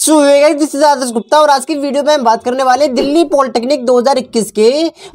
सो आदर्श गुप्ता और आज की वीडियो में हम बात करने वाले दिल्ली पॉलिटेक्निक 2021 के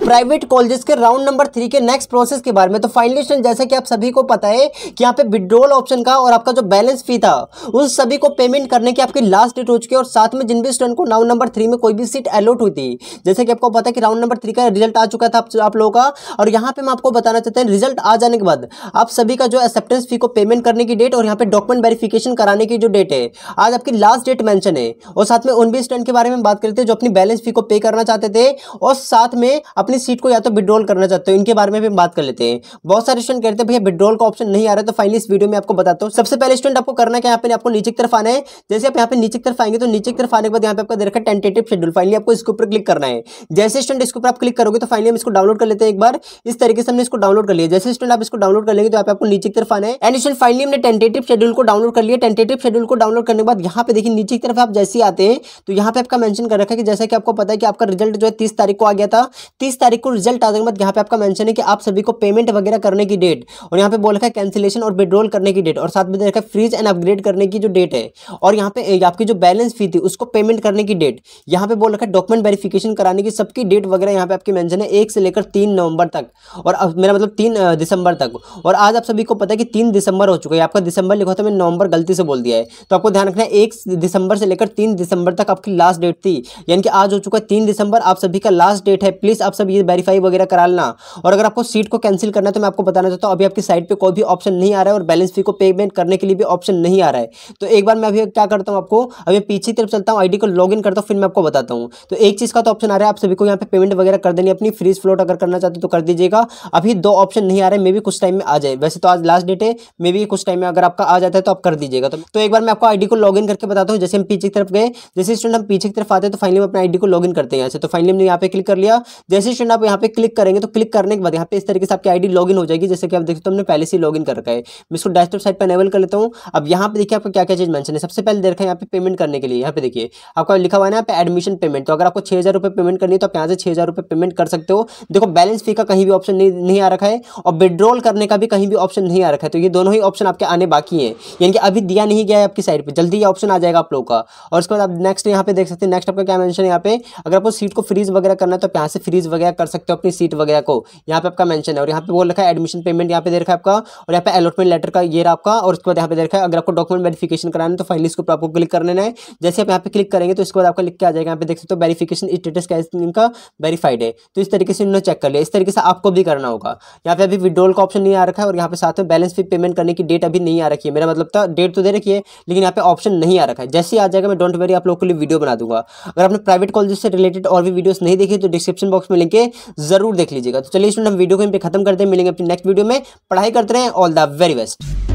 प्राइवेट कॉलेजेस के राउंड नंबर थ्री के नेक्स्ट प्रोसेस के बारे में तो फाइनली स्टूडेंट जैसे कि आप सभी को पता है कि यहाँ पे विड्रोल ऑप्शन का और आपका जो बैलेंस फी था उन सभी को पेमेंट करने की आपकी लास्ट डेट हो चुकी है और साथ में जिन भी स्टूडेंट को राउंड नंबर थ्री में कोई भी सीट अलॉट हुई थी जैसे कि आपको पता है कि राउंड नंबर थ्री का रिजल्ट आ चुका था आप, आप लोगों का और यहाँ पे हम आपको बताना चाहते हैं रिजल्ट आ जाने के बाद आप सभी का जो एक्सेप्टेंस फी को पेमेंट करने की डेट और यहाँ पे डॉक्यूमेंट वेरिफिकेशन कराने की जो डेट है आज आपकी लास्ट डेट मैंशन स्टूडेंट हैं और साथ में उन भी स्टूडेंट के बारे में बात करते हैं जो अपनी बैलेंस फी को पे करना चाहते थे और साथ में अपनी सीट को या तो विड्रॉल करना चाहते हो इनके बारे में भी हम बात कर लेते हैं बहुत सारे स्टूडेंट कहते हैं भैया विड्रॉल का ऑप्शन नहीं आ रहा तो फाइनली इस वीडियो में आपको बताता हूँ सबसे पहले स्टूडेंट आपको करना क्या यहाँ पे आपको नीचे की तरफ आना है जैसे आप यहाँ पे नीचे की तरफ आएंगे तो नीचे की तरफ आने के बाद यहाँ पे आपका देखा टेंटेटिव शेड्यूल फाइनली आपको इसके ऊपर क्लिक करना है जैसे स्टूडेंट इसके ऊपर आप क्लिक करोगे तो फाइनली हम इसको डाउनलोड कर लेते हैं एक बार इस तरीके से हमने इसको डाउनलोड कर लिया जैसे स्टूडेंट आप इसको डाउनलोड कर लेंगे तो आपको नीचे की तरफ आना है एंड स्टूडेंट फाइनली हमने टेंटेटिव शेड्यूल को डाउनलोड कर लिया टेंटेटिव शेड्यूल को डाउनलोड करने के बाद यहाँ पे देखिए नीचे की तरफ आप जैसे आते हैं तो यहाँ पे आपका मेंशन कर रखा है कि जैसा कि आपको पता है कि आपका रिजल्ट जो है तीस तारीख को आ गया था तीस तारीख को रिजल्ट आने के बाद यहाँ पे आपका मेंशन है कि आप सभी को पेमेंट वगैरह करने की डेट और यहाँ पे बोल रखा है कैंसिलेशन और विड्रॉल करने की डेट और साथ में देखा फ्रीज एंड अपग्रेड करने की जो डेट है और यहाँ पे आपकी जो बैलेंस फी थी उसको पेमेंट करने की डेट यहाँ पे बोल रखा है डॉक्यूमेंट वेरिफिकेशन कराने की सबकी डेट वगैरह यहाँ पे आपकी मैंशन है एक से लेकर तीन नवंबर तक और मेरा मतलब तीन दिसंबर तक और आज आप सभी को पता है कि तीन दिसंबर हो चुका है आपका दिसंबर लिखा था मैंने नवंबर गलती से बोल दिया है तो आपको ध्यान रखना है एक दिसंबर से लेकर तीन दिसंबर तक आपकी लास्ट डेट थी यानी कि आज हो चुका है तीन दिसंबर आप सभी का लास्ट डेट है प्लीज़ आप सब ये वेरीफाई वगैरह करा लेना और अगर आपको सीट को कैंसिल करना है तो मैं आपको बताना चाहता हूँ अभी आपकी साइट पर कोई भी ऑप्शन नहीं आ रहा है और बैलेंस फी को पेमेंट करने के लिए भी ऑप्शन नहीं आ रहा है तो एक बार मैं अभी क्या करता हूँ आपको अभी पीछे तरफ चलता हूँ आई को लॉग करता हूँ फिर मैं आपको बताता हूँ तो एक चीज़ का तो ऑप्शन आ रहा है आप सभी को यहाँ पे पेमेंट वगैरह कर देनी अपनी फ्रीज फ्लोट अगर करना चाहते तो कर दीजिएगा अभी दो ऑप्शन नहीं आ रहे मे भी कुछ टाइम में आ जाए वैसे तो आज लास्ट डेट है मे भी कुछ टाइम में अगर आपका आ जाता है तो आप कर दीजिएगा तो, तो एक बार मैं आपको आईडी को लॉगिन करके बताता हूँ जैसे हम पीछे पीछे की तरफ गए जैसे स्टूडेंट हम पीछे की तरफ आते हैं तो फाइनली हम अपने आईडी को लॉगिन करते हैं यहाँ से तो फाइनली हमने यहाँ पे क्लिक कर लिया जैसे स्टूडेंट आप यहाँ पे क्लिक करेंगे तो क्लिक करने के बाद यहाँ पे इस तरीके से आपकी आईडी लॉगिन हो जाएगी जैसे कि आप देखते हो हमने पहले से लॉगिन कर रखा है मैं इसको डेस्कटॉप साइट पर एनेबल कर लेता हूँ अब यहाँ पे देखिए आपको क्या क्या चीज़ मैं है सबसे पहले देखा यहाँ पे पेमेंट करने के लिए यहाँ पे देखिए आपका लिखा हुआ है यहाँ पे एडमिशन पेमेंट तो अगर आपको छह हज़ार पेमेंट करनी है तो आप यहाँ से छह हज़ार पेमेंट कर सकते हो देखो बैलेंस फी का कहीं भी ऑप्शन नहीं आ रखा है और विड्रॉल करने का भी कहीं भी ऑप्शन नहीं आ रखा है तो ये दोनों ही ऑप्शन आपके आने बाकी है यानी कि अभी दिया नहीं गया है आपकी साइड पर जल्दी ये ऑप्शन आ जाएगा आप लोगों का और उसके बाद आप नेक्स्ट यहाँ पे देख सकते हैं नेक्स्ट आपका क्या मेंशन है यहाँ पे अगर आपको सीट को फ्रीज वगैरह करना है तो आप यहाँ से फ्रीज वगैरह कर सकते हो अपनी सीट वगैरह को यहाँ पे आपका मेंशन है और यहाँ पे बोल रखा है एडमिशन पेमेंट यहाँ पे देखा है आपका और यहाँ पे अलॉटमेंट लेटर का ये आपका और उसके बाद यहाँ पे देखा है अगर आपको डॉक्यूमेंट वेरीफिकेशन कराना है तो फाइनली इसको आपको क्लिक लेना है जैसे आप यहाँ पे क्लिक करेंगे तो इसके बाद आपका लिख के आ जाएगा यहाँ पे देख सकते हो वेरीफिकेशन स्टेटस क्या इनका वेरीफाइड है तो इस तरीके से इन्होंने चेक कर लिया इस तरीके से आपको भी करना होगा यहाँ पे अभी विड्रोल का ऑप्शन नहीं आ रखा है और यहाँ पे साथ में बैलेंस भी पेमेंट करने की डेट अभी नहीं आ रखी है मेरा मतलब था डेट तो दे रखी है लेकिन यहाँ पे ऑप्शन नहीं आ रखा है जैसे आ जाएगा जाएगा मैं डोंट वेरी आप लोग के लिए वीडियो बना दूंगा अगर आपने प्राइवेट कॉलेज से रिलेटेड और भी वीडियोस नहीं देखी तो डिस्क्रिप्शन बॉक्स में लिंक है जरूर देख लीजिएगा तो चलिए स्टूडेंट हम वीडियो को खत्म करते हैं मिलेंगे अपनी नेक्स्ट वीडियो में पढ़ाई करते रहें ऑल द वेरी बेस्ट